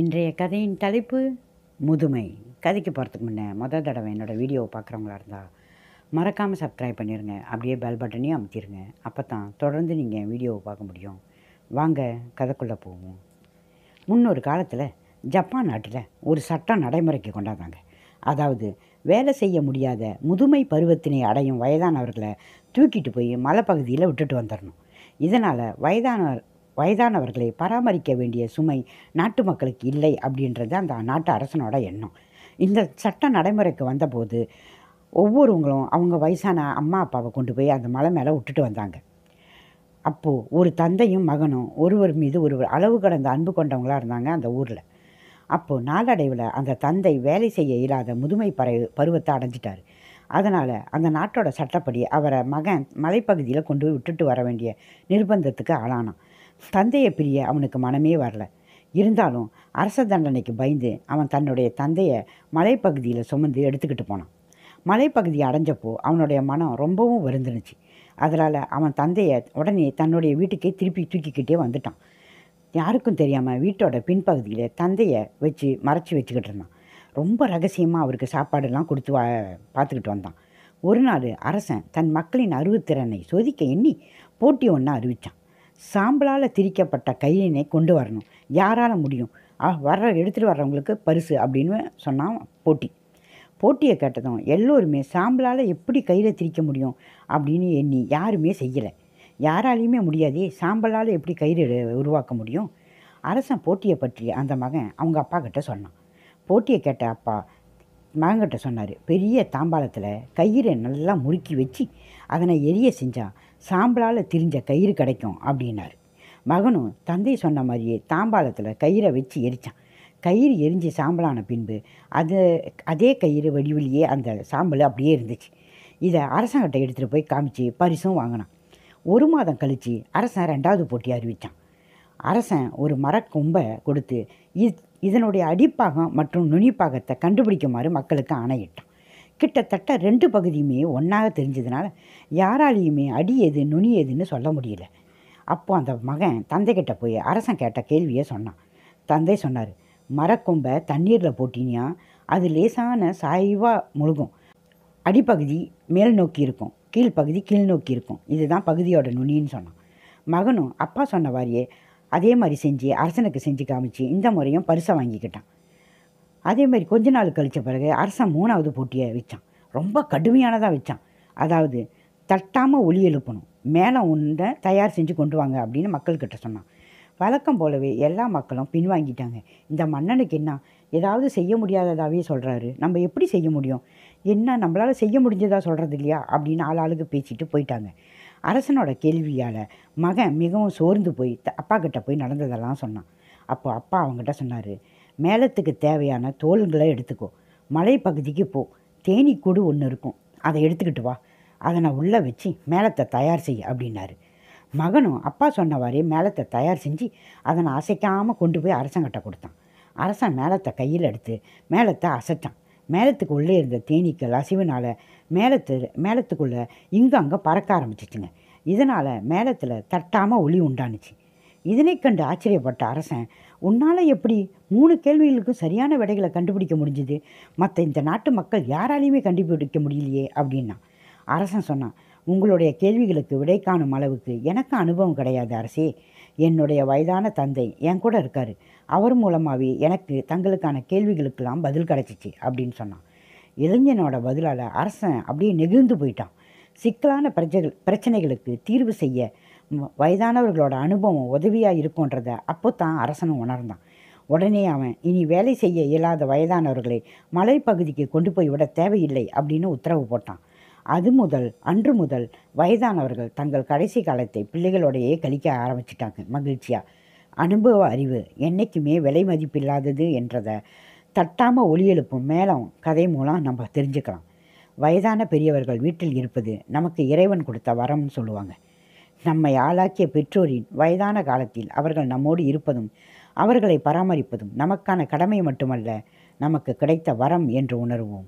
இன்றைய கதையின் தலைப்பு முதுமை கதைக்கு போகிறதுக்கு முன்னே முதல் தடவை என்னோடய வீடியோவை பார்க்குறவங்களா இருந்தால் மறக்காமல் சப்ஸ்கிரைப் பண்ணிடுங்க அப்படியே பெல் பட்டனையும் அமுத்திடுங்க அப்போ தான் தொடர்ந்து நீங்கள் என் வீடியோவை பார்க்க முடியும் வாங்க கதைக்குள்ளே போவோம் முன்னொரு காலத்தில் ஜப்பான் நாட்டில் ஒரு சட்டம் நடைமுறைக்கு கொண்டாடுறாங்க அதாவது வேலை செய்ய முடியாத முதுமை பருவத்தினை அடையும் வயதானவர்களை தூக்கிட்டு போய் மலைப்பகுதியில் விட்டுட்டு வந்துடணும் இதனால் வயதானவர் வயதானவர்களை பராமரிக்க வேண்டிய சுமை நாட்டு மக்களுக்கு இல்லை அப்படின்றது அந்த நாட்டு அரசனோட எண்ணம் இந்த சட்ட நடைமுறைக்கு வந்தபோது ஒவ்வொருவங்களும் அவங்க வயசான அம்மா அப்பாவை கொண்டு போய் அந்த மலை மேலே விட்டுட்டு வந்தாங்க அப்போது ஒரு தந்தையும் மகனும் ஒருவர் மீது ஒருவர் அளவு கடந்த அன்பு கொண்டவங்களாக இருந்தாங்க அந்த ஊரில் அப்போது நாளடைவில் அந்த தந்தை வேலை செய்ய இயலாத முதுமை பறை பருவத்தை அடைஞ்சிட்டார் அதனால் அந்த நாட்டோட சட்டப்படி அவரை மகன் மலைப்பகுதியில் கொண்டு போய் விட்டுட்டு வர வேண்டிய நிர்பந்தத்துக்கு ஆளானான் தந்தையை பிரிய அவனுக்கு மனமே வரல இருந்தாலும் அரச தண்டனைக்கு பயந்து அவன் தன்னுடைய தந்தையை மலைப்பகுதியில் சுமந்து எடுத்துக்கிட்டு போனான் மலைப்பகுதி அடைஞ்சப்போ அவனுடைய மனம் ரொம்பவும் வருந்துனுச்சு அதனால் அவன் தந்தையை உடனே தன்னுடைய வீட்டுக்கே திருப்பி தூக்கிக்கிட்டே வந்துட்டான் யாருக்கும் தெரியாமல் வீட்டோட பின்பகுதியில் தந்தையை வச்சு மறைச்சி வச்சுக்கிட்டு இருந்தான் ரொம்ப ரகசியமாக அவருக்கு சாப்பாடெல்லாம் கொடுத்து வா பார்த்துக்கிட்டு வந்தான் ஒரு நாள் அரசன் தன் மக்களின் அறிவுத்திறனை சோதிக்க எண்ணி போட்டி ஒன்று அறிவித்தான் சாம்பலால் திரிக்கப்பட்ட கையினை கொண்டு வரணும் யாரால் முடியும் ஆ வர்ற எடுத்துகிட்டு வர்றவங்களுக்கு பரிசு அப்படின்னு சொன்னான் போட்டி போட்டியை கேட்டதும் எல்லோருமே சாம்பலால் எப்படி கையில் திரிக்க முடியும் அப்படின்னு எண்ணி யாருமே செய்யலை யாராலையுமே முடியாது சாம்பலால் எப்படி கயிறு உருவாக்க முடியும் அரசன் போட்டியை பற்றி அந்த மகன் அவங்க அப்பா கிட்ட சொன்னான் போட்டியை கேட்ட அப்பா மகன்கிட்ட சொன்னார் பெரிய தாம்பாளத்தில் கயிறை நல்லா முறுக்கி வச்சு அதனை எரிய செஞ்சான் சாம்பலால் திரிஞ்ச கயிறு கிடைக்கும் அப்படின்னாரு மகனும் தந்தை சொன்ன மாதிரியே தாம்பாளத்தில் கயிறை வச்சு எரித்தான் கயிறு எரிஞ்சு சாம்பலான பின்பு அது அதே கயிறு வடிவிலேயே அந்த சாம்பல் அப்படியே இருந்துச்சு இதை அரசாங்கிட்ட எடுத்துகிட்டு போய் காமிச்சு பரிசும் வாங்கினான் ஒரு மாதம் கழித்து அரசன் ரெண்டாவது போட்டி அறிவித்தான் அரசன் ஒரு மரக்கொம்பை கொடுத்து இதனுடைய அடிப்பாகம் மற்றும் நுனிப்பாகத்தை கண்டுபிடிக்குமாறு மக்களுக்கு ஆணையிட்டான் கிட்டத்தட்ட ரெண்டு பகுதியுமே ஒன்றாக தெரிஞ்சதுனால யாராலையுமே அடி எது நுனி எதுன்னு சொல்ல முடியல அப்போ அந்த மகன் தந்தைக்கிட்ட போய் அரசன் கேட்ட கேள்வியை சொன்னான் தந்தை சொன்னார் மரக்கொம்பை தண்ணீரில் போட்டினியா அது லேசான சாய்வாக முழுகும் அடிப்பகுதி மேல் நோக்கி இருக்கும் கீழ்ப்பகுதி கீழ் நோக்கி இருக்கும் இதுதான் பகுதியோட நுனின்னு சொன்னான் மகனும் அப்பா சொன்ன வாரியே அதே மாதிரி செஞ்சு அரசனுக்கு செஞ்சு காமிச்சு இந்த முறையும் பரிசை வாங்கிக்கிட்டான் அதே மாதிரி கொஞ்ச நாள் கழித்த பிறகு அரசன் மூணாவது போட்டியை வச்சான் ரொம்ப கடுமையானதாக வச்சான் அதாவது தட்டாமல் ஒளி எழுப்பணும் மேலே ஒன்றை தயார் செஞ்சு கொண்டு வாங்க அப்படின்னு மக்கள்கிட்ட சொன்னான் வழக்கம் போலவே எல்லா மக்களும் பின்வாங்கிட்டாங்க இந்த மன்னனுக்கு என்ன ஏதாவது செய்ய முடியாததாகவே சொல்கிறாரு நம்ம எப்படி செய்ய முடியும் என்ன நம்மளால் செய்ய முடிஞ்சதாக சொல்கிறது இல்லையா அப்படின்னு ஆள் ஆளுக்கு பேசிட்டு போயிட்டாங்க அரசனோட கேள்வியால் மகன் மிகவும் சோர்ந்து போய் அப்பா கிட்டே போய் நடந்ததெல்லாம் சொன்னான் அப்போ அப்பா அவங்ககிட்ட சொன்னார் மேளத்துக்கு தேவையான தோல்களை எடுத்துக்கோ மலைப்பகுதிக்கு போ தேனிக்கூடு ஒன்று இருக்கும் அதை எடுத்துக்கிட்டு வா அதை நான் உள்ளே வச்சு மேளத்தை தயார் செய் அப்படின்னாரு மகனும் அப்பா சொன்னவாறே மேளத்தை தயார் செஞ்சு அதை நான் அசைக்காமல் கொண்டு போய் அரசங்கிட்ட கொடுத்தான் அரசன் மேளத்தை கையில் எடுத்து மேளத்தை அசைச்சான் மேளத்துக்கு உள்ளே இருந்த தேனீக்கள் அசிவினால் மேளத்து மேளத்துக்குள்ளே இங்கே அங்கே பறக்க ஆரம்பிச்சிச்சுங்க இதனால் மேளத்தில் தட்டாமல் ஒளி உண்டானுச்சு இதனை கண்டு ஆச்சரியப்பட்ட அரசன் உன்னால் எப்படி மூணு கேள்விகளுக்கு சரியான விடைகளை கண்டுபிடிக்க முடிஞ்சுது மற்ற இந்த நாட்டு மக்கள் யாராலையுமே கண்டுபிடிக்க முடியலையே அப்படின்னா அரசன் சொன்னான் உங்களுடைய கேள்விகளுக்கு விடை காணும் அளவுக்கு எனக்கு அனுபவம் கிடையாது அரசே என்னுடைய வயதான தந்தை என் கூட இருக்கார் அவர் மூலமாகவே எனக்கு தங்களுக்கான கேள்விகளுக்கெல்லாம் பதில் கிடச்சிச்சு அப்படின்னு சொன்னான் இளைஞனோட பதிலால் அரசன் அப்படியே நெகிழ்ந்து போயிட்டான் சிக்கலான பிரஜைகள் பிரச்சனைகளுக்கு தீர்வு செய்ய வயதானவர்களோட அனுபவம் உதவியாக இருக்கும்ன்றத அப்போ தான் அரசனும் உணர்ந்தான் உடனே அவன் இனி வேலை செய்ய இயலாத வயதானவர்களை மலைப்பகுதிக்கு கொண்டு போய் விட தேவையில்லை அப்படின்னு உத்தரவு போட்டான் அது முதல் அன்று முதல் வயதானவர்கள் தங்கள் கடைசி காலத்தை பிள்ளைகளோடையே கழிக்க ஆரம்பிச்சிட்டாங்க மகிழ்ச்சியாக அனுபவ அறிவு என்றைக்குமே விலை மதிப்பில்லாதது என்றதை தட்டாமல் ஒளி எழுப்பும் மேலும் கதை மூலம் நம்ம தெரிஞ்சுக்கலாம் வயதான பெரியவர்கள் வீட்டில் இருப்பது நமக்கு இறைவன் கொடுத்த வரம்னு சொல்லுவாங்க நம்மை ஆளாக்கிய பெற்றோரின் வயதான காலத்தில் அவர்கள் நம்மோடு இருப்பதும் அவர்களை பராமரிப்பதும் நமக்கான கடமை மட்டுமல்ல நமக்கு கிடைத்த வரம் என்று உணர்வோம்